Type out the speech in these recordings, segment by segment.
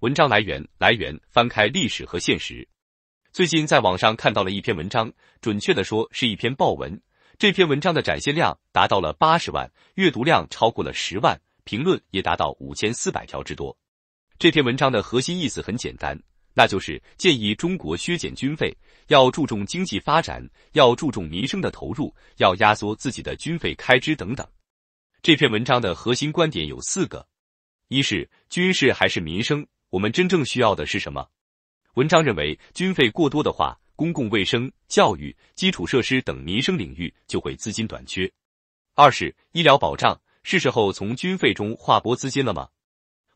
文章来源来源翻开历史和现实，最近在网上看到了一篇文章，准确的说是一篇报文。这篇文章的展现量达到了八十万，阅读量超过了十万，评论也达到五千四百条之多。这篇文章的核心意思很简单，那就是建议中国削减军费，要注重经济发展，要注重民生的投入，要压缩自己的军费开支等等。这篇文章的核心观点有四个：一是军事还是民生？我们真正需要的是什么？文章认为，军费过多的话，公共卫生、教育、基础设施等民生领域就会资金短缺。二是医疗保障，是时候从军费中划拨资金了吗？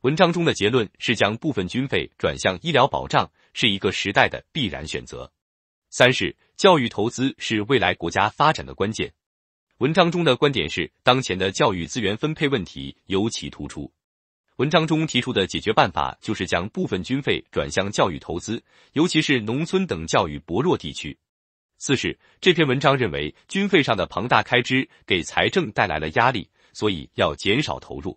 文章中的结论是，将部分军费转向医疗保障是一个时代的必然选择。三是教育投资是未来国家发展的关键。文章中的观点是，当前的教育资源分配问题尤其突出。文章中提出的解决办法就是将部分军费转向教育投资，尤其是农村等教育薄弱地区。四是这篇文章认为，军费上的庞大开支给财政带来了压力，所以要减少投入。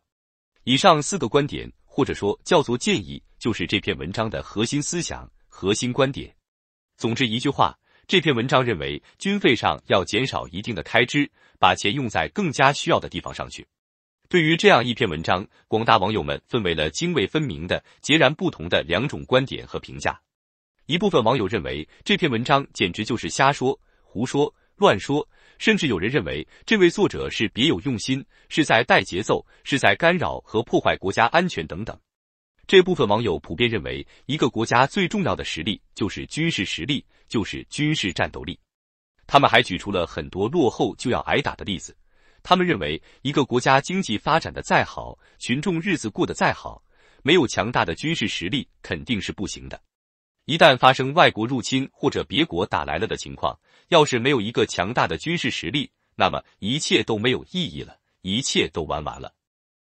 以上四个观点，或者说叫做建议，就是这篇文章的核心思想、核心观点。总之一句话，这篇文章认为，军费上要减少一定的开支，把钱用在更加需要的地方上去。对于这样一篇文章，广大网友们分为了泾渭分明的、截然不同的两种观点和评价。一部分网友认为这篇文章简直就是瞎说、胡说、乱说，甚至有人认为这位作者是别有用心，是在带节奏，是在干扰和破坏国家安全等等。这部分网友普遍认为，一个国家最重要的实力就是军事实力，就是军事战斗力。他们还举出了很多落后就要挨打的例子。他们认为，一个国家经济发展的再好，群众日子过得再好，没有强大的军事实力肯定是不行的。一旦发生外国入侵或者别国打来了的情况，要是没有一个强大的军事实力，那么一切都没有意义了，一切都完完了。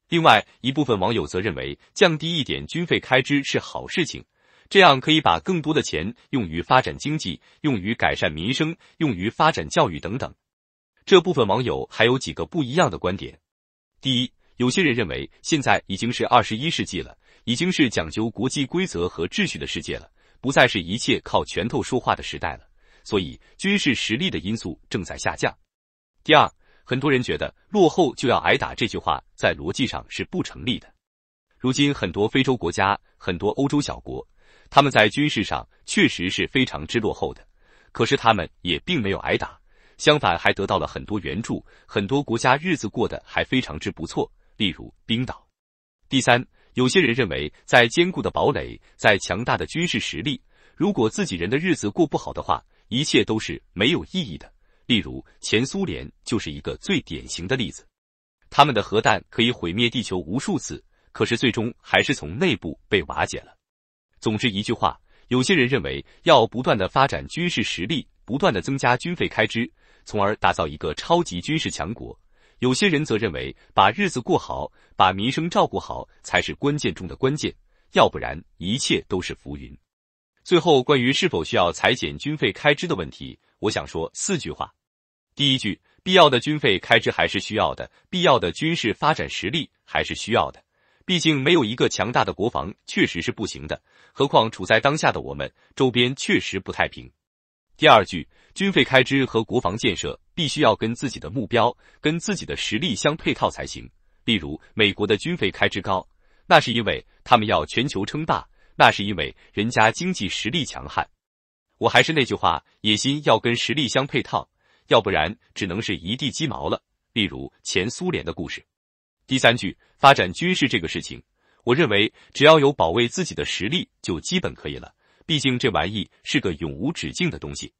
另外一部分网友则认为，降低一点军费开支是好事情，这样可以把更多的钱用于发展经济、用于改善民生、用于发展教育等等。这部分网友还有几个不一样的观点。第一，有些人认为现在已经是二十一世纪了，已经是讲究国际规则和秩序的世界了，不再是一切靠拳头说话的时代了，所以军事实力的因素正在下降。第二，很多人觉得“落后就要挨打”这句话在逻辑上是不成立的。如今很多非洲国家、很多欧洲小国，他们在军事上确实是非常之落后的，可是他们也并没有挨打。相反，还得到了很多援助，很多国家日子过得还非常之不错。例如冰岛。第三，有些人认为，在坚固的堡垒，在强大的军事实力，如果自己人的日子过不好的话，一切都是没有意义的。例如前苏联就是一个最典型的例子。他们的核弹可以毁灭地球无数次，可是最终还是从内部被瓦解了。总之，一句话，有些人认为要不断的发展军事实力，不断的增加军费开支。从而打造一个超级军事强国。有些人则认为，把日子过好，把民生照顾好才是关键中的关键，要不然一切都是浮云。最后，关于是否需要裁减军费开支的问题，我想说四句话。第一句，必要的军费开支还是需要的，必要的军事发展实力还是需要的，毕竟没有一个强大的国防确实是不行的。何况处在当下的我们，周边确实不太平。第二句。军费开支和国防建设必须要跟自己的目标、跟自己的实力相配套才行。例如，美国的军费开支高，那是因为他们要全球称霸，那是因为人家经济实力强悍。我还是那句话，野心要跟实力相配套，要不然只能是一地鸡毛了。例如前苏联的故事。第三句，发展军事这个事情，我认为只要有保卫自己的实力就基本可以了，毕竟这玩意是个永无止境的东西。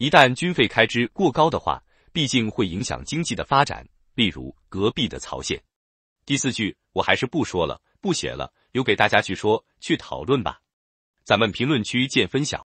一旦军费开支过高的话，毕竟会影响经济的发展。例如隔壁的曹县。第四句我还是不说了，不写了，留给大家去说去讨论吧。咱们评论区见分晓。